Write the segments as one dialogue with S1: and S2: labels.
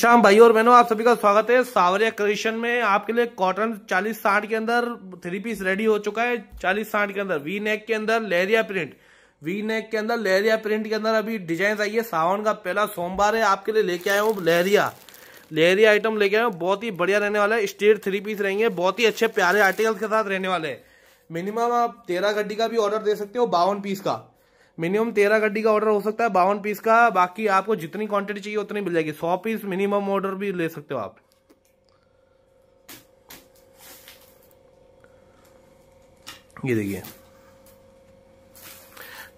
S1: शाम भाई और बहनों आप सभी का स्वागत है सावरिया क्रिएशन में आपके लिए कॉटन 40 साठ के अंदर थ्री पीस रेडी हो चुका है 40 साठ के अंदर वी नेक के अंदर लेरिया प्रिंट वी नेक के अंदर लेरिया प्रिंट के अंदर अभी डिजाइन आई है सावन का पहला सोमवार है आपके लिए लेके आए हो लहरिया लेरिया आइटम लेके आए बहुत ही बढ़िया रहने वाला है स्टेट थ्री पीस रहेंगे बहुत ही अच्छे प्यारे आर्टिकल के साथ रहने वाले हैं मिनिमम आप तेरह गड्डी का भी ऑर्डर दे सकते हो बावन पीस का मिनिमम तेरह गड्डी का ऑर्डर हो सकता है बावन पीस का बाकी आपको जितनी क्वांटिटी चाहिए उतनी मिल जाएगी सौ पीस मिनिमम ऑर्डर भी ले सकते हो आप ये देखिए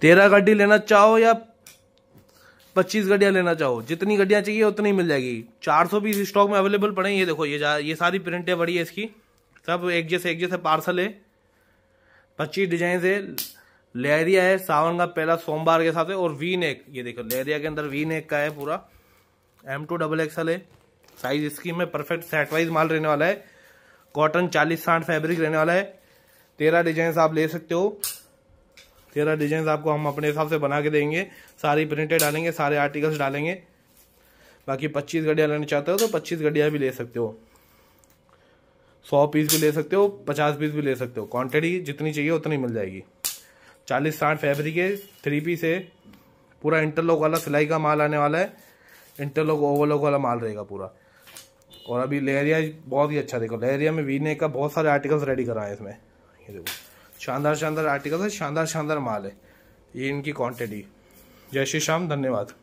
S1: तेरह गड्डी लेना चाहो या पच्चीस गड्डिया लेना चाहो जितनी गड्डिया चाहिए उतनी मिल जाएगी चार सौ पीस स्टॉक में अवेलेबल पड़े ये देखो ये ये सारी प्रिंटें बड़ी है इसकी सब एक जैसे एक जैसे पार्सल है पच्चीस डिजाइन है लहरिया है सावन का पहला सोमवार के साथ है और वी नेक ये देखो लहरिया के अंदर वी नेक का है पूरा एम टू डबल एक्सल है साइज इसकी में परफेक्ट सेट वाइज माल रहने वाला है कॉटन चालीस साठ फैब्रिक रहने वाला है तेरह डिजाइन आप ले सकते हो तेरह डिजाइन आपको हम अपने हिसाब से बना के देंगे सारी प्रिंटेड डालेंगे सारे आर्टिकल्स डालेंगे बाकी पच्चीस गड्डिया लेना चाहते हो तो पच्चीस गड्डिया भी ले सकते हो सौ पीस भी ले सकते हो पचास पीस भी ले सकते हो क्वांटिटी जितनी चाहिए उतनी मिल जाएगी चालीस साठ फैब्रिक है थ्री पीस है पूरा इंटरलॉक वाला सिलाई का माल आने वाला है इंटरलॉक ओवरलॉक वाला माल रहेगा पूरा और अभी लहरिया बहुत ही अच्छा देखो लहरिया में वीने का बहुत सारे आर्टिकल्स रेडी कराए इसमें ये देखो शानदार शानदार आर्टिकल्स है शानदार शानदार माल है ये इनकी क्वांटिटी जय श्री श्याम धन्यवाद